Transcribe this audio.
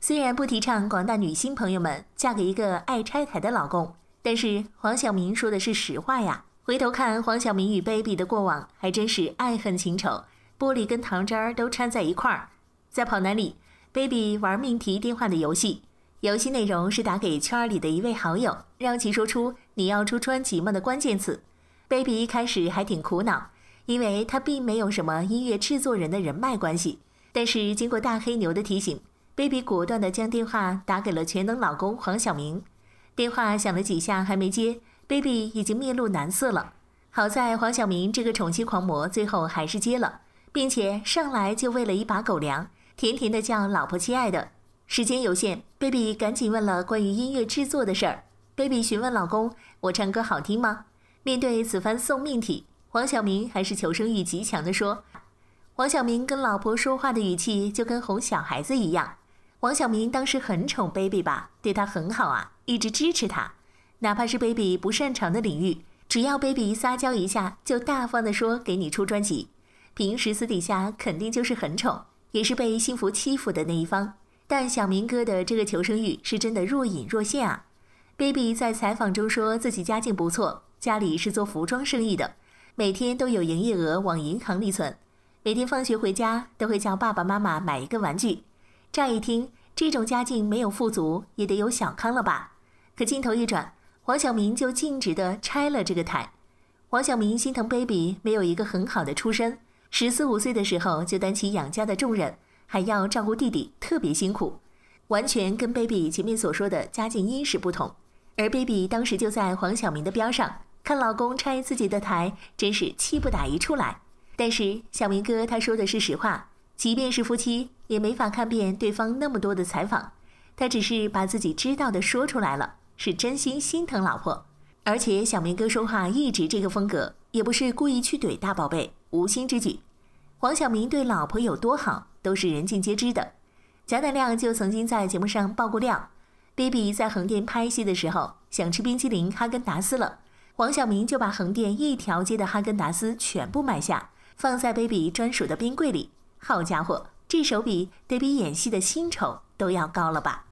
虽然不提倡广大女性朋友们嫁给一个爱拆台的老公，但是黄晓明说的是实话呀。回头看黄晓明与 Baby 的过往，还真是爱恨情仇，玻璃跟糖渣儿都掺在一块儿。在跑男里，Baby 玩命题电话的游戏，游戏内容是打给圈儿里的一位好友，让其说出你要出专辑吗的关键词。Baby 一开始还挺苦恼，因为他并没有什么音乐制作人的人脉关系，但是经过大黑牛的提醒。baby 果断地将电话打给了全能老公黄晓明，电话响了几下还没接，baby 已经面露难色了。好在黄晓明这个宠妻狂魔最后还是接了，并且上来就喂了一把狗粮，甜甜的叫老婆亲爱的。时间有限，baby 赶紧问了关于音乐制作的事儿。baby 询问老公：“我唱歌好听吗？”面对此番送命题，黄晓明还是求生欲极强地说：“黄晓明跟老婆说话的语气就跟哄小孩子一样。”王小明当时很宠 baby 吧，对他很好啊，一直支持他，哪怕是 baby 不擅长的领域，只要 baby 撒娇一下，就大方的说给你出专辑。平时私底下肯定就是很宠，也是被幸福欺负的那一方。但小明哥的这个求生欲是真的若隐若现啊。baby 在采访中说自己家境不错，家里是做服装生意的，每天都有营业额往银行里存，每天放学回家都会叫爸爸妈妈买一个玩具。乍一听，这种家境没有富足，也得有小康了吧？可镜头一转，黄晓明就径直的拆了这个台。黄晓明心疼 baby 没有一个很好的出身，十四五岁的时候就担起养家的重任，还要照顾弟弟，特别辛苦，完全跟 baby 前面所说的家境殷实不同。而 baby 当时就在黄晓明的边上，看老公拆自己的台，真是气不打一处来。但是小明哥他说的是实话。即便是夫妻，也没法看遍对方那么多的采访。他只是把自己知道的说出来了，是真心心疼老婆。而且小明哥说话一直这个风格，也不是故意去怼大宝贝，无心之举。黄晓明对老婆有多好，都是人尽皆知的。贾乃亮就曾经在节目上爆过料，Baby 在横店拍戏的时候想吃冰激凌哈根达斯了，黄晓明就把横店一条街的哈根达斯全部买下，放在 Baby 专属的冰柜里。好家伙，这手笔得比演戏的薪酬都要高了吧？